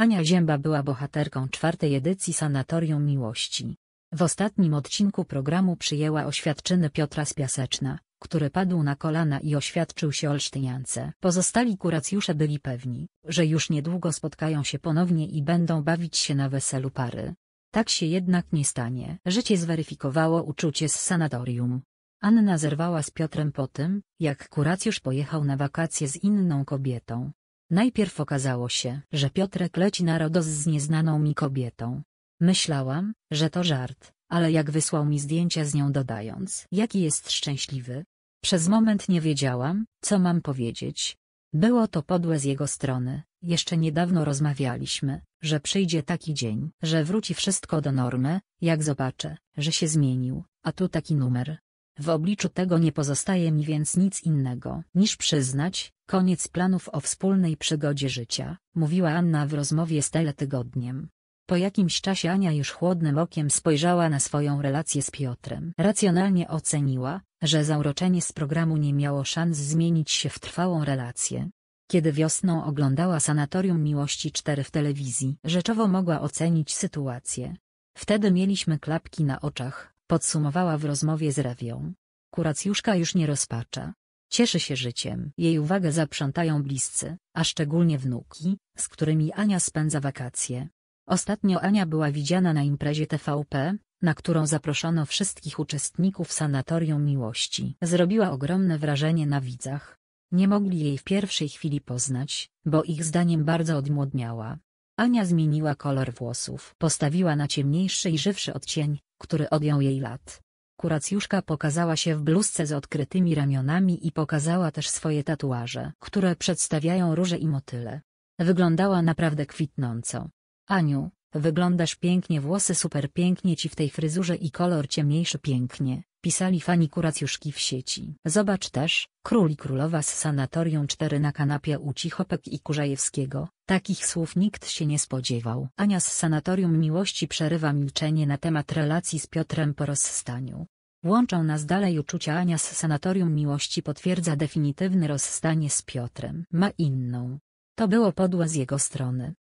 Ania Zięba była bohaterką czwartej edycji Sanatorium Miłości. W ostatnim odcinku programu przyjęła oświadczyny Piotra z Piaseczna, który padł na kolana i oświadczył się olsztyniance. Pozostali kuracjusze byli pewni, że już niedługo spotkają się ponownie i będą bawić się na weselu pary. Tak się jednak nie stanie. Życie zweryfikowało uczucie z sanatorium. Anna zerwała z Piotrem po tym, jak kuracjusz pojechał na wakacje z inną kobietą. Najpierw okazało się, że Piotrek leci na Rodos z nieznaną mi kobietą. Myślałam, że to żart, ale jak wysłał mi zdjęcia z nią dodając, jaki jest szczęśliwy. Przez moment nie wiedziałam, co mam powiedzieć. Było to podłe z jego strony, jeszcze niedawno rozmawialiśmy, że przyjdzie taki dzień, że wróci wszystko do normy, jak zobaczę, że się zmienił, a tu taki numer. W obliczu tego nie pozostaje mi więc nic innego niż przyznać, koniec planów o wspólnej przygodzie życia, mówiła Anna w rozmowie z Teletygodniem. Po jakimś czasie Ania już chłodnym okiem spojrzała na swoją relację z Piotrem. Racjonalnie oceniła, że zauroczenie z programu nie miało szans zmienić się w trwałą relację. Kiedy wiosną oglądała Sanatorium Miłości 4 w telewizji, rzeczowo mogła ocenić sytuację. Wtedy mieliśmy klapki na oczach, podsumowała w rozmowie z Rewią. Kuracjuszka już nie rozpacza. Cieszy się życiem. Jej uwagę zaprzątają bliscy, a szczególnie wnuki, z którymi Ania spędza wakacje. Ostatnio Ania była widziana na imprezie TVP, na którą zaproszono wszystkich uczestników Sanatorium Miłości. Zrobiła ogromne wrażenie na widzach. Nie mogli jej w pierwszej chwili poznać, bo ich zdaniem bardzo odmłodniała. Ania zmieniła kolor włosów. Postawiła na ciemniejszy i żywszy odcień, który odjął jej lat. Kuracjuszka pokazała się w bluzce z odkrytymi ramionami i pokazała też swoje tatuaże, które przedstawiają róże i motyle. Wyglądała naprawdę kwitnąco. Aniu, Wyglądasz pięknie, włosy super pięknie ci w tej fryzurze i kolor ciemniejszy pięknie, pisali fani kuracjuszki w sieci. Zobacz też, król i królowa z Sanatorium 4 na kanapie u Cichopek i Kurzajewskiego, takich słów nikt się nie spodziewał. Ania z Sanatorium Miłości przerywa milczenie na temat relacji z Piotrem po rozstaniu. Łączą nas dalej uczucia Ania z Sanatorium Miłości potwierdza definitywne rozstanie z Piotrem. Ma inną. To było podłe z jego strony.